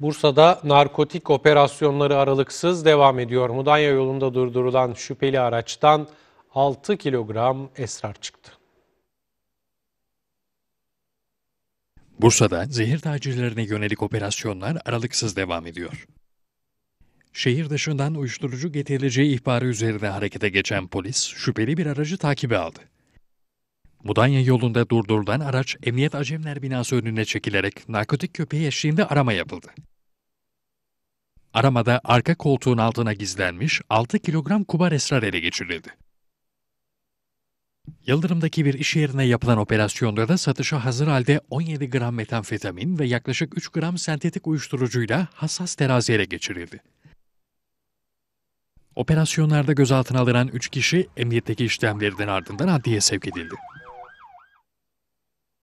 Bursa'da narkotik operasyonları aralıksız devam ediyor. Mudanya yolunda durdurulan şüpheli araçtan 6 kilogram esrar çıktı. Bursa'da zehir tacirlerine yönelik operasyonlar aralıksız devam ediyor. Şehir dışından uyuşturucu getirileceği ihbarı üzerine harekete geçen polis şüpheli bir aracı takibe aldı. Mudanya yolunda durdurulan araç Emniyet Acemler binası önüne çekilerek narkotik köpeği eşliğinde arama yapıldı. Aramada arka koltuğun altına gizlenmiş 6 kilogram kubar esrar ele geçirildi. Yıldırım'daki bir iş yerine yapılan operasyonda da satışa hazır halde 17 gram metamfetamin ve yaklaşık 3 gram sentetik uyuşturucuyla hassas teraziye ele geçirildi. Operasyonlarda gözaltına alınan 3 kişi emniyetteki işlemlerden ardından adliye sevk edildi.